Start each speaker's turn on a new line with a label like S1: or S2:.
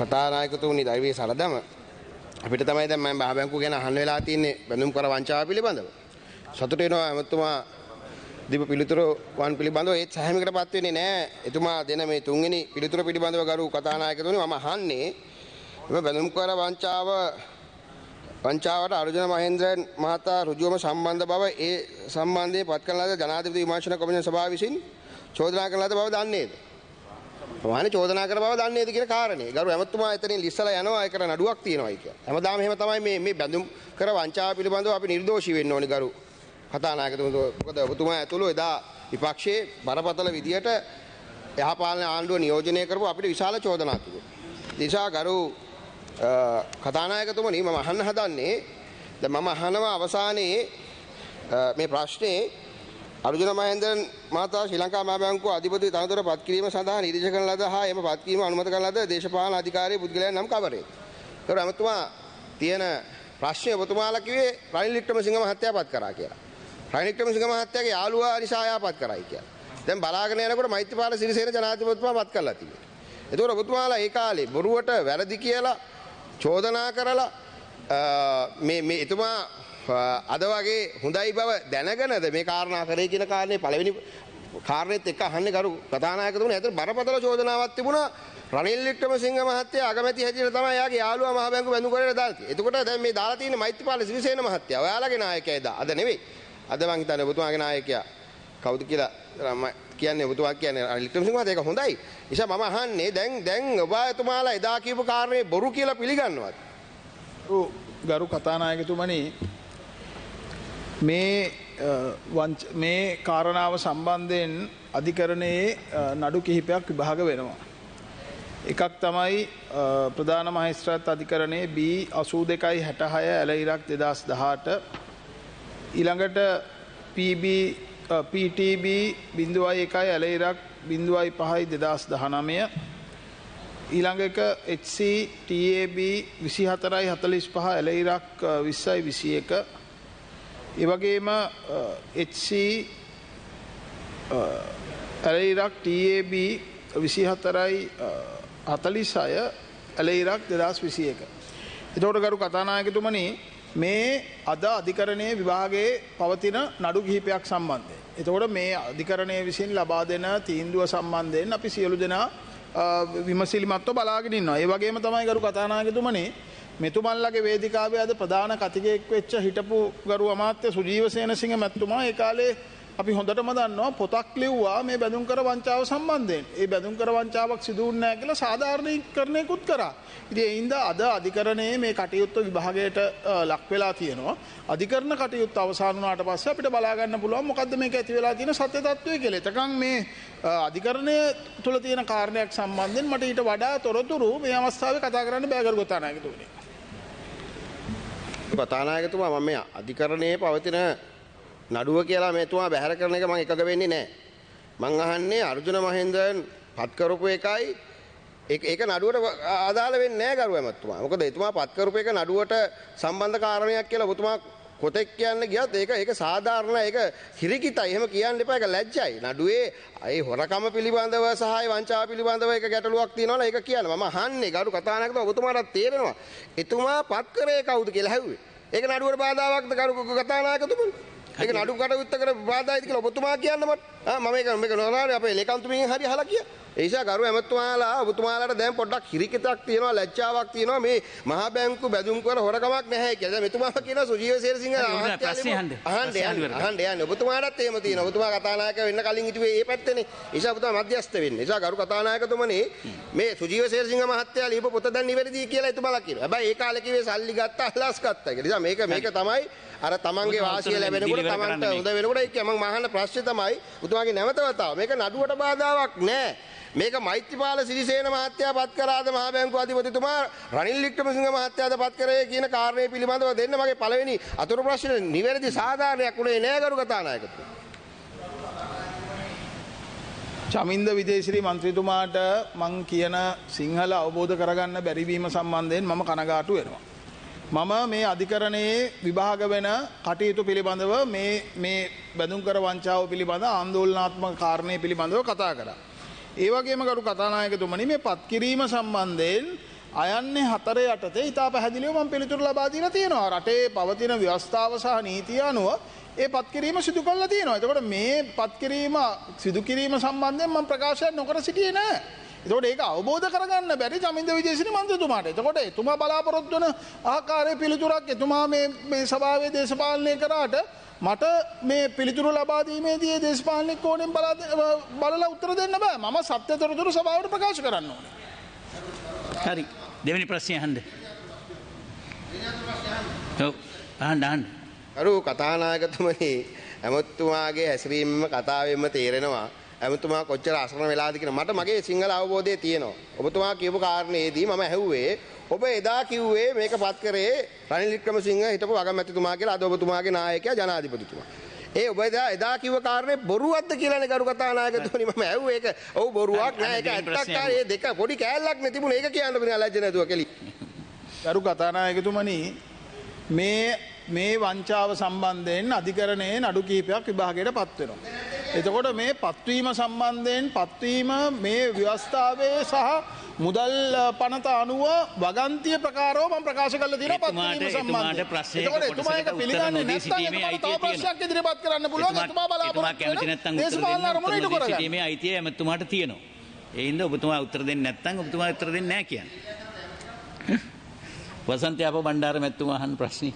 S1: කතානායකතුමනි දෛවයේ සරදම අපිට තමයි දැන් මම බාබැංකු ගැන අහන්න වෙලා තින්නේ බැඳුම් කර වංචාව පිළිබඳව. සතුට වෙනවා එතුමා දීප පිළිතුරු වන් පිළිබඳව ඒත් සෑහීමකටපත් වෙන්නේ නැහැ. එතුමා දෙන මේ තුන්වෙනි පිළිතුර පිළිබඳව ගරු කතානායකතුමනි මම අහන්නේ මේ බැඳුම් කර වංචාව වංචාවට අර්ජුන මහේන්ද්‍රන් මහතා ඍජුවම සම්බන්ධ බව ඒ සම්බන්ධයේ පත් කරන ලද ජනාධිපති විමර්ශන කොමිෂන් සභාව විසින් චෝදනා කරන ලද බව දන්නේද? ප්‍රමාණ චෝදනා කරන බව දන්නේ නේද කියන කාරණේ. ගරු ඇමතුමා එතනින් ලිස්සලා යනවා ඒකට නඩුවක් තියෙනවායි කියලා. හැමදාම එහෙම තමයි මේ මේ බැඳුම් කර වංචාව පිළිබඳව අපි නිර්දෝෂී වෙන්න ඕනේ ගරු කතානායකතුමෝ. මොකද ඔබතුමා ඇතුළු එදා විපක්ෂයේ බරපතල විදියට යහපාලන ආණ්ඩුව නියෝජනය කරපු අපිට විශාල චෝදනා තිබුණා. නිසා ගරු කතානායකතුමනි මම අහන්න හදන්නේ දැන් මම අහනවා අවසානයේ මේ ප්‍රශ්නේ අර්ජුන මහේන්ද්‍රන් මහතා ශ්‍රී ලංකා මහා බැංකුව අධිපති තනතුර පත්කිරීම සඳහා නිරීක්ෂ කරන ලද හා එම පත්කිරීම අනුමත කරන ලද දේශපාලන අධිකාරී පුද්ගලයන් නම් කවරේ? ඒතර අමතුමා තියෙන ප්‍රශ්නය ඔබතුමාලා කිව්වේ රනිල් වික්‍රමසිංහ මහත්තයා පත් කරා කියලා. රනිල් වික්‍රමසිංහ මහත්තයාගේ යාළුවා නිසා ආපත් කරයි කියලා. දැන් බලාගෙන යනකොට මෛත්‍රීපාල සිරිසේන ජනාධිපතිතුමා පත් කරලා තිබෙනවා. ඒතකොට ඔබතුමාලා ඒ කාලේ බොරුවට වැරදි කියලා චෝදනා කරලා මේ මේ එතුමා අද වගේ හොඳයි බව දැනගෙනද මේ කාරණා කරේ කියන කාරණේ පළවෙනි කාරණෙත් එක්ක අහන්නේ කරු ප්‍රධානායකතුමනි ඇතන බරපතල චෝදනාවක් තිබුණා රනිල් වික්‍රමසිංහ මහත්තයා අගමැති හැටියට තමයි යාගේ යාළුවා මහ බැංකු බැඳු කරලා දාලා එතකොට දැන් මේ දාලා තියෙන මෛත්‍රීපාල සිරිසේන මහත්තයා ඔයාලගේ නායකයා එදා අද නෙවෙයි අද මං හිතන්නේ ඔබතුමාගේ නායකයා කවුද කියලා මම කියන්නේ ඔබතුමා කියන්නේ රනිල් වික්‍රමසිංහ මහත්තයා ඒක හොඳයි නිසා මම අහන්නේ දැන් දැන් ඔබතුමාලා එදා කියපු කාරණේ බොරු කියලා පිළිගන්නවද ගරු කතානායකතුමනි
S2: මේ මේ කාරණාව සම්බන්ධයෙන් අධිකරණයේ නඩු කිහිපයක් විභාග වෙනවා. එකක් තමයි ප්‍රධාන මහේස්ත්‍රාත් අධිකරණයේ B82යි 66 ඇල ඉරක් 2018 ඊළඟට PB PTB 01යි ඇල ඉරක් 05යි 2019 ඊළඟ එක HC TAB 24යි 45 ඇල ඉරක් 20යි 21 එවගේම HC ඇලයිරක් TAB විසි හතරයි හතලිසය ඇලයිරක් දෙදස් විසි එක. එතෝට ගරු කතානායකතුමන මේ අද අධිකරණය විභාගේ පවතින නඩු ගිහිපයක් සම්බන්ධය. එතකොට මේ අධිකරණය විසින් ලබා දෙන තීන්දුව සම්බන්ධයෙන් අපි සියලු දෙනා විමසිලිමත්ව බලාගෙනන්න ඒ වගේම තමයි ගරු කතානාගතුමනේ මෙතුමල්ලගේ වේදිකාවේ අද ප්‍රධාන කතිකයෙක් වෙච්ච හිටපු ගරු අමාත්‍ය සුජීව සේනසිංහ මැතිතුමා ඒ කාලේ අපි හොඳටම දන්නවා පොතක් ලිව්වා මේ බැඳුම් කර වංචාව සම්බන්ධයෙන්. ඒ බැඳුම් කර වංචාවක් සිදු වුණේ නැහැ කියලා සාධාරණීකරණයකුත් කරා. ඉතින් ඒ හින්දා අද අධිකරණයේ මේ කටයුත්ත විභාගයට ලක් වෙලා තියෙනවා. අධිකරණ කටයුත්ත අවසන් වුණාට පස්සේ අපිට බලා ගන්න පුළුවන් මොකද්ද මේක ඇති වෙලා තියෙන සත්‍ය తත්වය කියලා. එතකන් මේ අධිකරණය තුල තියෙන කාරණයක් සම්බන්ධයෙන් මට ඊට වඩා තොරතුරු මේ අවස්ථාවේ කතා කරන්න බෑ කරුගතා නායකතුමනි.
S1: කතානායකතුමා මම මේ අධිකරණයේ පවතින නඩුව කියලා මේතුමා බැහැර කරන එක මම එකග වෙන්නේ නැහැ. මං අහන්නේ අර්ජුන මහේන්ද්‍රන් පත් කරපු එකයි ඒක නඩුවට ආදාළ වෙන්නේ නැහැ ගරු ඇමතුමා. මොකද එතුමා පත් කරපු එක නඩුවට සම්බන්ධ කාරණයක් කියලා ඔබතුමා කොතෙක් කියන්න ගියත් ඒක ඒක සාධාරණ ඒක හිරිකිතයි. එහෙම කියන්න එපා. ඒක ලැජ්ජයි. නඩුවේ ඒ හොරකම පිළිබඳව සහාය වංචාව පිළිබඳව ඒක ගැටලුවක් තියෙනවනේ ඒක කියන්න. මම අහන්නේ ගරු කතානායකතුමා ඔබතුමාට තේරෙනවා. එතුමා පත් කරේ කවුද කියලා හැව්වේ. ඒක නඩුවට බාධාවක්ද ගරු කතානායකතුමා? ඒක නඩු කටයුත්ත කර බාධායිද කියලා ඔබතුමා කියන්න මට. ආ මම මේක මේක නොනාරේ අපේ ලේකම්තුමියන් හරි අහලා කියන්න. ඒ නිසා ගරු ඇමතුමාලා ඔබතුමාලාට දැන් පොඩ්ඩක් හිරිකිතක් තියෙනවා ලැජ්ජාවක් තියෙනවා මේ මහා බැංකු බැදුම් කරලා හොරකමක් නැහැ කියලා. දැන් මෙතුමාම කියනවා සුජීව සේරසිංහ අහන්න අහන්න යන්න ඔබතුමාටත් එහෙම තියෙනවා. ඔබතුමා කතානායක වෙන්න කලින් හිටුවේ ඒ පැත්තනේ. ඒ නිසා ඔබතුමා මැදිස්ත වෙන්න. ඒ නිසා ගරු කතානායකතුමනි මේ සුජීව සේරසිංහ මහත්තයා ලියපු පොත දැන් නිවැරදි කියලා එතුමාලා කියනවා. හැබැයි ඒ කාලේ කිව්වේ සල්ලි ගත්තා අහලස් ගත්තා කියලා. නිසා මේක මේක තමයි අර තමන්ගේ වාසිය ලැබෙනකොට තමන්ට හොඳ වෙනකොට ඒක මම අහන ප්‍රශ්නේ තමයි ඔබතුමාගේ නැවත වතාව. මේක නඩුවට බාධාවක් නෑ. මේක මෛත්‍රීපාල සිරිසේන මහත්තයා පත් කරාද මහා බැංකුව අධිපතිතුමා රනිල් වික්‍රමසිංහ මහත්තයාද පත් කරේ කියන කාරණේ පිළිබඳව දෙන්න මගේ පළවෙනි අතුරු ප්‍රශ්නේ නිවැරදි සාධාරණයක් උනේ නෑ ගරු කතානායකතුමා.
S2: චමින්ද විදේශරී මන්ත්‍රීතුමාට මං කියන සිංහල අවබෝධ කරගන්න බැරිවීම සම්බන්ධයෙන් මම කනගාටු වෙනවා. මම මේ අධිකරණයේ විභාග වෙන කටයුතු පිළිබඳව මේ බැඳුම්කර වංචාව පිළිබඳ ආන්දෝලනාත්මක කාරණය පිළිබඳව කතා කරා. ඒ වගේම ගරු කතානායකතුමනි මේ පත් කිරීම සම්බන්ධයෙන් අයන්නේ හතර යටතේ ඉතා පැහැදිලිව මම පිළිතුරු ලබා දීලා තියෙනවා. රටේ පවතින ව්‍යවස්ථාව සහ නීතිය අනුව ඒ පත් කිරීම සිදු කරලා තියෙනවා. එතකොට මේ පත් කිරීම සිදු කිරීම සම්බන්ධයෙන් මම ප්‍රකාශයක් නොකර සිටියේ නැහැ. එතකොට ඒක අවබෝධ කරගන්න බැරි චමින්ද විජේසිරි මන්ත්‍රතුමාට. එතකොට එතුමා බලාපොරොත්තු වෙන ආකාරයේ පිළිතුරක් එතුමා මේ මේ සභාවේ දේශපාලනය කරාට මට මේ පිළිතුරු ලබා දීමේදී දේශපාලනික කෝණයෙන් බලලා උත්තර දෙන්න බෑ. මම සත්‍යතරතුරු සභාවට ප්‍රකාශ කරන්න ඕනේ.
S1: හරි. දෙවෙනි ප්‍රශ්නේ අහන්න. ඔව්. අහන්න අහන්න. අර කතානායකතුමනි ඇමතුමාගේ හැසිරීමම කතාවෙම තේරෙනවා ඇමතුමා කොච්චර අසරණ වෙලාද කියන මට මගේ සිංහල අවබෝධය තියෙනවා. ඔබතුමා කියපු කාරණේදී මම ඇහුවේ ඔබ එදා කිව්වේ මේක පත් කරේ රනිල් වික්‍රමසිංහ හිටපු වගමැතිතුමා කියලා අද ඔබතුමාගේ නායකයා ජනාධිපතිතුමා. ඒ ඔබ එදා කිව්ව කාරණේ බොරුවක්ද කියලානේ ගරු කතානායකතුමනි මම ඇහුවේ ඒක. ඔව් බොරුවක් නෑ ඒක ඇත්තක් කාරේ දෙක පොඩි කෑල්ලක් නේ තිබුණේ ඒක කියන්න බෑ ලැජ්ජ නැතුව කෙලි. ගරු කතානායකතුමනි මේ
S2: මේ වංචාව සම්බන්ධයෙන් අධිකරණයෙන් අඩු කීපයක් විභාගයට පත් වෙනවා. එතකොට මේ පත්වීම සම්බන්ධයෙන් පත්වීම මේ ව්‍යවස්ථාවේ සහ මුදල් පනත අනුව වගන්තිය ප්‍රකාරෝ මම ප්‍රකාශ කළ තියෙන පත්වීම සම්බන්ධයෙන් එතකොට එතුමා එක පිළිගන්නේ නැත්නම් එතුමා ප්‍රශ්නයක් ඉදිරිපත් කරන්න පුළුවන් එතුමා බලාපොරොත්තු වෙන දේශපාලන අරමුණ ඉටු කරගන්න.
S1: මේ අයිතිය එතුමාට තියෙනවා. ඒ හින්දා ඔබතුමා උත්තර දෙන්නේ නැත්නම් ඔබතුමා උත්තර දෙන්නේ නැහැ කියන්නේ. වසන්තයාප බණ්ඩාර මැත්තුම අහන් ප්‍රශ්නේ.